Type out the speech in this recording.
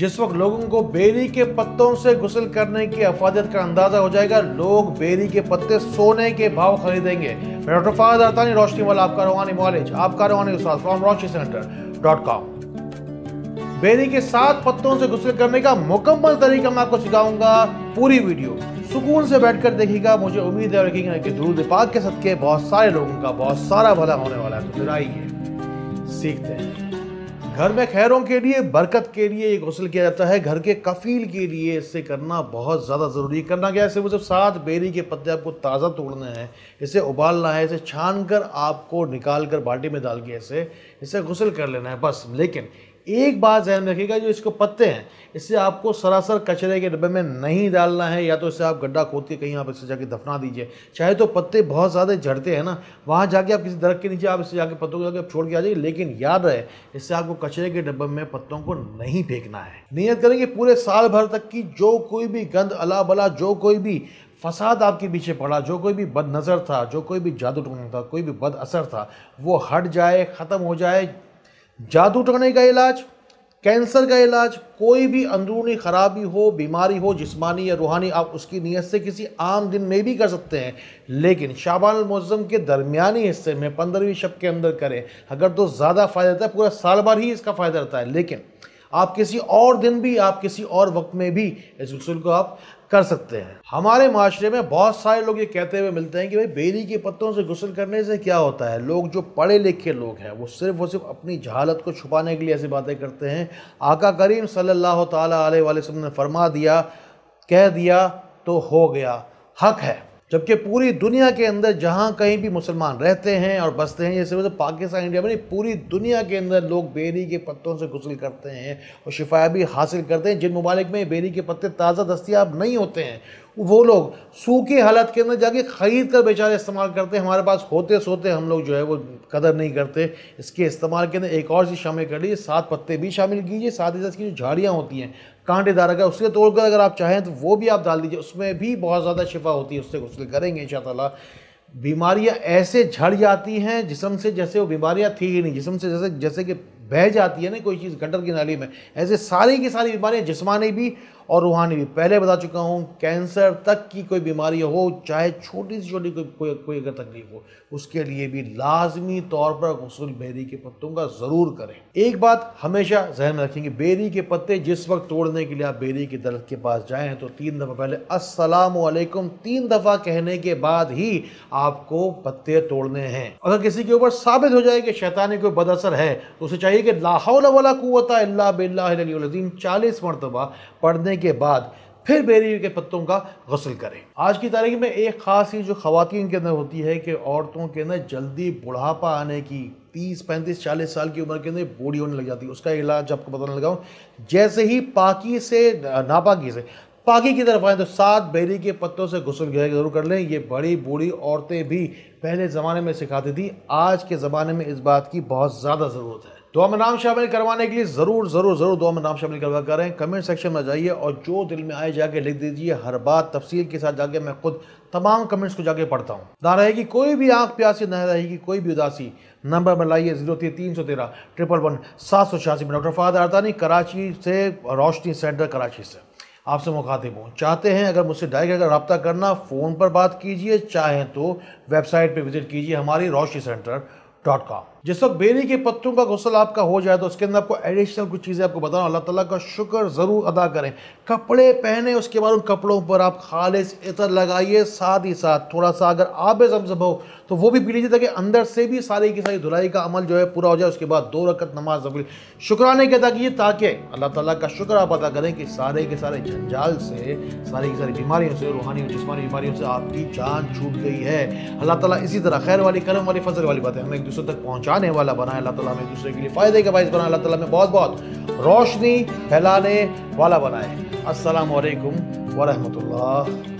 जिस वक्त लोगों को बेरी के पत्तों से गुसल करने की अफादियत का अंदाजा हो जाएगा लोग बेरी के पत्ते सोने के भाव खरीदेंगे मैं डॉक्टर फायद अतानी रोशनी वाला आपका रवानी मॉलेज आपका रवानी उस्ताद from Roshni centre dot com बेरी के सात पत्तों से गुसल करने का मुकम्मल तरीका मैं आपको सिखाऊंगा पूरी वीडियो सुकून से बैठकर देखिएगा मुझे उम्मीद है रखेगा कि दूर पाक के सदके बहुत सारे लोगों का बहुत सारा भला होने वाला है तो फिर आइए सीखते हैं घर में खैरों के लिए बरकत के लिए ये गौसल किया जाता है घर के कफील के लिए इसे करना बहुत ज़्यादा ज़रूरी है करना क्या है इसे सिर्फ सात बेरी के पत्ते आपको ताज़ा तोड़ना है इसे उबालना है इसे छान कर आपको निकाल कर बाटी में डाल के इसे इसे गसल कर लेना है बस लेकिन एक बात जहन रखिएगा जो इसको पत्ते हैं इसे आपको सरासर कचरे के डब्बे में नहीं डालना है या तो इसे आप गड्ढा खोद के कहीं आप इसे जाके दफना दीजिए चाहे तो पत्ते बहुत ज़्यादा झड़ते हैं ना वहाँ जाके आप किसी दरख के नीचे आप इसे जाके पत्तों को जाके आप छोड़ के आ जाइए लेकिन याद रहे इससे आपको कचरे के डब्बे में पत्तों को नहीं फेंकना है नियत करें कि पूरे साल भर तक की जो कोई भी गंद अला बला जो कोई भी फसाद आपके पीछे पड़ा जो कोई भी बद नज़र था जो कोई भी जादू टूटना था कोई भी बद असर था वो हट जाए ख़त्म हो जाए जादू टोने का इलाज कैंसर का इलाज कोई भी अंदरूनी ख़राबी हो बीमारी हो जिस्मानी या रूहानी आप उसकी नीयत से किसी आम दिन में भी कर सकते हैं लेकिन शाबान मौसम के दरमियानी हिस्से में पंद्रहवीं शब के अंदर करें अगर तो ज़्यादा फ़ायदा रहता है पूरा साल भर ही इसका फ़ायदा रहता है लेकिन आप किसी और दिन भी आप किसी और वक्त में भी इस गसल को आप कर सकते हैं हमारे माशरे में बहुत सारे लोग ये कहते हुए मिलते हैं कि भाई बेरी के पत्तों से गुसल करने से क्या होता है लोग जो पढ़े लिखे लोग हैं वो सिर्फ वो सिर्फ अपनी जहालत को छुपाने के लिए ऐसी बातें करते हैं आका करीम सल्ला अलैहि ने फरमा दिया कह दिया तो हो गया हक है जबकि पूरी दुनिया के अंदर जहाँ कहीं भी मुसलमान रहते हैं और बसते हैं जैसे मतलब तो पाकिस्तान इंडिया में नहीं पूरी दुनिया के अंदर लोग बेरी के पत्तों से गुसल करते हैं और शिफाया भी हासिल करते हैं जिन ममालिक में बेरी के पत्ते ताज़ा दस्तियाब नहीं होते हैं वो लोग सूखी हालत के अंदर जाके ख़रीद कर बेचारे इस्तेमाल करते हैं हमारे पास होते सोते हम लोग जो है वो कदर नहीं करते इसके इस्तेमाल के अंदर एक और चीज़ शामिल कर लीजिए सात पत्ते भी शामिल कीजिए साथ ही साथ इसकी जो झाड़ियाँ होती हैं कांटेदार अगर उसके तोड़कर अगर आप चाहें तो वो भी आप डाल दीजिए उसमें भी बहुत ज़्यादा शिफा होती है उससे गुस्ल करेंगे इन बीमारियां ऐसे झड़ जाती हैं जिसम से जैसे वो बीमारियां थी ही नहीं जिसम से जैसे जैसे कि बह जाती है ना कोई चीज़ गटर की नाली में ऐसे सारी की सारी बीमारियाँ जिसमानी भी और रूहानी भी पहले बता चुका हूँ कैंसर तक की कोई बीमारी हो चाहे छोटी से छोटी कोई कोई कोई अगर तकलीफ हो उसके लिए भी लाजमी तौर पर गसल बेरी के पत्तों का ज़रूर करें एक बात हमेशा जहन में रखेंगे बेरी के पत्ते जिस वक्त तोड़ने के लिए आप बेरी के दर्द के पास जाएँ तो तीन दफ़ा पहले असलकुम तीन दफ़ा कहने के बाद ही आपको पत्ते तोड़ने हैं अगर किसी के ऊपर साबित हो जाए कि शैतानी कोई बदअसर है तो उसे चाहिए के लाहौल वाला कुत बिल्लाजीम चालीस मरतबा पढ़ने के बाद फिर बेरी के पत्तों का गसल करें आज की तारीख में एक ख़ास चीज़ जो ख़वान के अंदर होती है कि औरतों के अंदर जल्दी बुढ़ापा आने की तीस पैंतीस चालीस साल की उम्र के अंदर बूढ़ी होने लग जाती है उसका इलाज आपको पता लगाऊँ जैसे ही पाकी से नापाकी से पाकी की तरफ आए तो सात बेरी के पत्तों से गुसल जरूर कर लें ये बड़ी बूढ़ी औरतें भी पहले ज़माने में सिखाती थी आज के ज़माने में इस बात की बहुत ज़्यादा ज़रूरत है दुआ तो में नाम शामिल करवाने के लिए ज़रूर ज़रूर ज़रूर दुआ में नाम शामिल करवा करें कमेंट सेक्शन में जाइए और जो दिल में आए जाके लिख दीजिए हर बात तफसील के साथ जाके मैं खुद तमाम कमेंट्स को जाके पढ़ता हूँ ना रहेगी कोई भी आँख प्यासी ना रहेगी कोई भी उदासी नंबर में लाइए जीरो तीन सौ तेरह ट्रिपल वन सात सौ छियासी में डॉक्टर फाद अरतानी कराची से रोशनी सेंटर कराची से आपसे मुखातिब हूँ चाहते हैं अगर मुझसे डायरेक्ट अगर रबता करना फ़ोन पर बात कीजिए चाहें तो वेबसाइट पर विज़िट कीजिए हमारी रोशनी सेंटर डॉट कॉम जिस वक्त बेरी के पत्तों का गसल आपका हो जाए तो उसके अंदर आपको एडिशनल कुछ चीज़ें आपको बताऊँ अल्लाह ताला का शुक्र ज़रूर अदा करें कपड़े पहने उसके बाद उन कपड़ों पर आप खालिश इतर लगाइए साथ ही साथ थोड़ा सा अगर आब जमजम हो तो वो भी पी लीजिए ताकि अंदर से भी सारी की सारी धुलाई का अमल जो है पूरा हो जाए उसके बाद दो रकत नमाज जबरी शुक्राना के अदा ताकि अल्लाह ताली का शुक्र आप अदा करें कि सारे के सारे झंझाल से सारी की सारी बीमारियों से रूहानी और जिसमानी बीमारियों से आपकी जान छूट गई है अल्लाह ताली इसी तरह खैर वाली कलम वाली फसल वाली बातें हमें एक दूसरे तक पहुँचा पहुंचाने वाला बनाए अल्लाह ताला में दूसरे के लिए फ़ायदे का बाइस बनाए अल्लाह ताला में बहुत बहुत रोशनी फैलाने वाला बनाए असलकम वरहमल